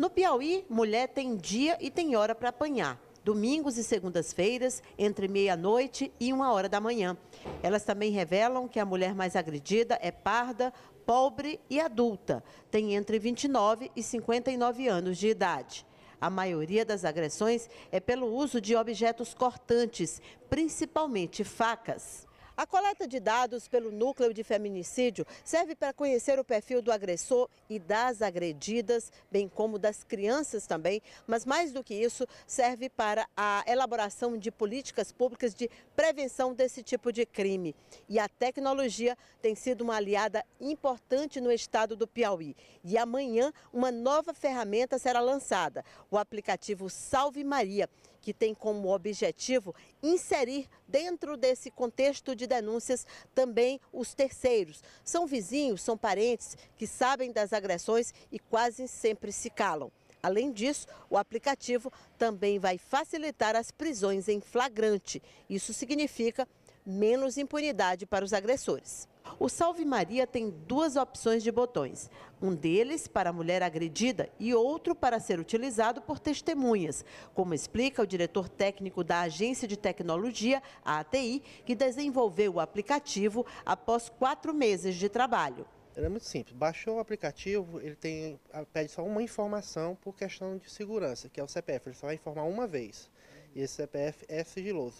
No Piauí, mulher tem dia e tem hora para apanhar. Domingos e segundas-feiras, entre meia-noite e uma hora da manhã. Elas também revelam que a mulher mais agredida é parda, pobre e adulta. Tem entre 29 e 59 anos de idade. A maioria das agressões é pelo uso de objetos cortantes, principalmente facas. A coleta de dados pelo núcleo de feminicídio serve para conhecer o perfil do agressor e das agredidas, bem como das crianças também, mas mais do que isso, serve para a elaboração de políticas públicas de prevenção desse tipo de crime. E a tecnologia tem sido uma aliada importante no estado do Piauí. E amanhã, uma nova ferramenta será lançada, o aplicativo Salve Maria, que tem como objetivo inserir dentro desse contexto de denúncias também os terceiros. São vizinhos, são parentes que sabem das agressões e quase sempre se calam. Além disso, o aplicativo também vai facilitar as prisões em flagrante. Isso significa menos impunidade para os agressores. O Salve Maria tem duas opções de botões: um deles para a mulher agredida e outro para ser utilizado por testemunhas, como explica o diretor técnico da Agência de Tecnologia, a ATI, que desenvolveu o aplicativo após quatro meses de trabalho. É muito simples. Baixou o aplicativo, ele tem pede só uma informação por questão de segurança, que é o CPF. Ele só vai informar uma vez. E esse CPF é sigiloso.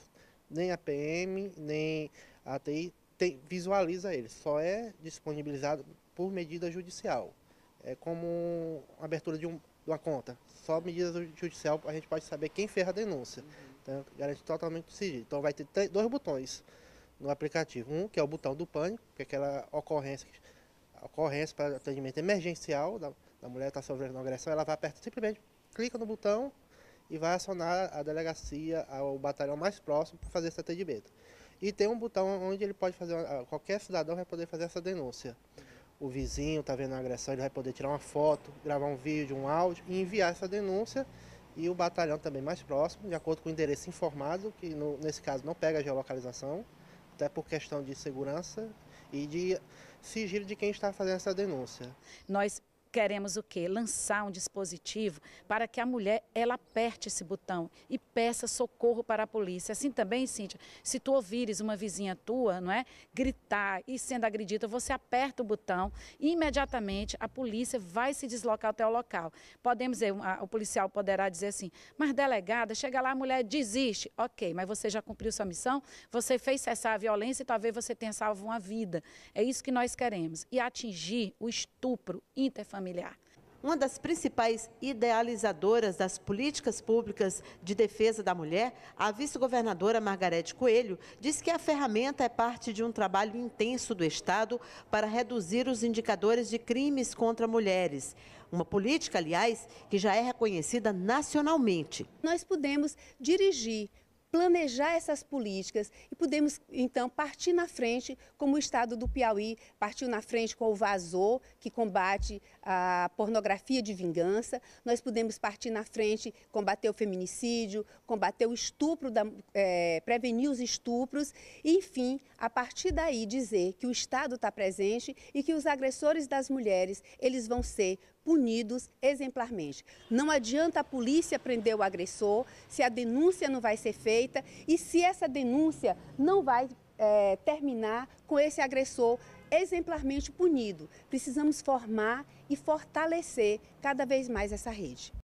Nem a PM, nem a ATI tem, visualiza ele, só é disponibilizado por medida judicial. É como abertura de, um, de, uma conta. Só medida judicial a gente pode saber quem fez a denúncia. Uhum. Então, garante totalmente o sigilo. Então vai ter três, dois botões no aplicativo. Um que é o botão do pânico, que é aquela ocorrência, ocorrência para atendimento emergencial da, da mulher está sofrendo agressão, ela vai apertar simplesmente clica no botão e vai acionar a delegacia, o batalhão mais próximo para fazer esse atendimento. E tem um botão onde ele pode fazer, ah, qualquer cidadão vai poder fazer essa denúncia. O vizinho está vendo a agressão, ele vai poder tirar uma foto, gravar um vídeo, um áudio e enviar essa denúncia. E o batalhão também mais próximo, de acordo com o endereço informado, que no, nesse caso não pega a geolocalização, até por questão de segurança e de sigilo de quem está fazendo essa denúncia. Nós queremos o quê? Lançar um dispositivo para que a mulher ela aperte esse botão e peça socorro para a polícia. Assim também, Cíntia, se tu ouvires uma vizinha tua, não é, gritar e sendo agredida, você aperta o botão e imediatamente a polícia vai se deslocar até o local. Podemos dizer, o policial poderá dizer assim: "Mas delegada, chega lá a mulher desiste". OK, mas você já cumpriu sua missão, você fez cessar a violência e talvez você tenha salvo uma vida. É isso que nós queremos. E atingir o estupro interfamiliar familiar. Uma das principais idealizadoras das políticas públicas de defesa da mulher, a vice-governadora Margarete Coelho diz que a ferramenta é parte de um trabalho intenso do Estado para reduzir os indicadores de crimes contra mulheres. Uma política, aliás, que já é reconhecida nacionalmente. Nós podemos dirigir planejar essas políticas e podemos, então, partir na frente, como o Estado do Piauí partiu na frente com o Vazou, que combate a pornografia de vingança, nós podemos partir na frente, combater o feminicídio, combater o estupro, da, é, prevenir os estupros, e, enfim, a partir daí dizer que o Estado está presente e que os agressores das mulheres, eles vão ser punidos exemplarmente. Não adianta a polícia prender o agressor se a denúncia não vai ser feita e se essa denúncia não vai é, terminar com esse agressor exemplarmente punido. Precisamos formar e fortalecer cada vez mais essa rede.